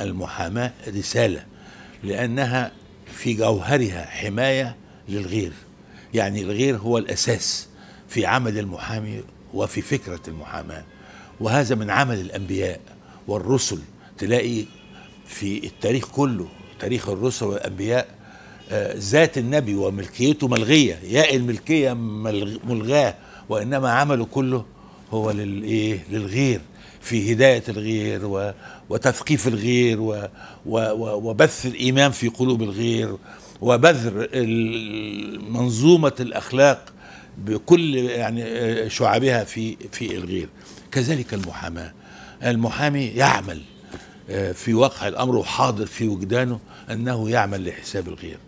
المحاماة رسالة لأنها في جوهرها حماية للغير يعني الغير هو الأساس في عمل المحامي وفي فكرة المحاماة وهذا من عمل الأنبياء والرسل تلاقي في التاريخ كله تاريخ الرسل والأنبياء آه، ذات النبي وملكيته ملغية ياء الملكية ملغاة وإنما عمله كله هو للإيه للغير في هداية الغير وتثقيف الغير وبث الإيمان في قلوب الغير وبذر منظومة الأخلاق بكل يعني آه، شعبها في في الغير كذلك المحاماة المحامي يعمل آه، في واقع الأمر وحاضر في وجدانه أنه يعمل لحساب الغير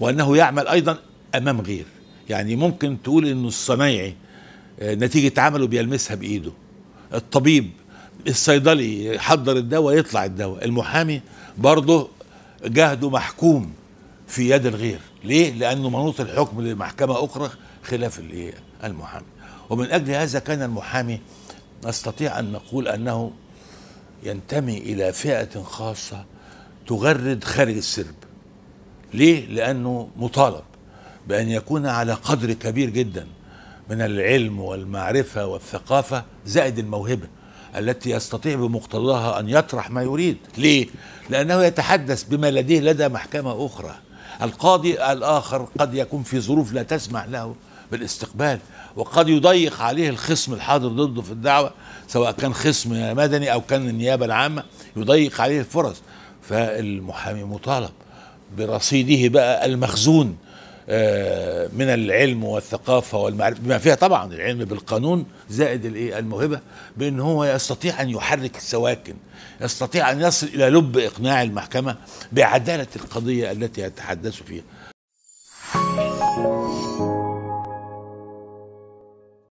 وأنه يعمل أيضا أمام غير يعني ممكن تقول أنه الصنايعي آه، نتيجة عمله بيلمسها بإيده الطبيب الصيدلي يحضر الدواء يطلع الدواء المحامي برضه جهده محكوم في يد الغير ليه لانه منوط الحكم لمحكمه اخرى خلاف المحامي ومن اجل هذا كان المحامي نستطيع ان نقول انه ينتمي الى فئه خاصه تغرد خارج السرب ليه لانه مطالب بان يكون على قدر كبير جدا من العلم والمعرفه والثقافه زائد الموهبه التي يستطيع بمقتضاها أن يطرح ما يريد ليه؟ لأنه يتحدث بما لديه لدى محكمة أخرى القاضي الآخر قد يكون في ظروف لا تسمح له بالاستقبال وقد يضيق عليه الخصم الحاضر ضده في الدعوة سواء كان خصم مدني أو كان النيابة العامة يضيق عليه الفرص فالمحامي مطالب برصيده بقى المخزون آه، من العلم والثقافه والمعرفه بما فيها طبعا العلم بالقانون زائد الايه الموهبه بان هو يستطيع ان يحرك السواكن يستطيع ان يصل الى لب اقناع المحكمه بعداله القضيه التي يتحدث فيها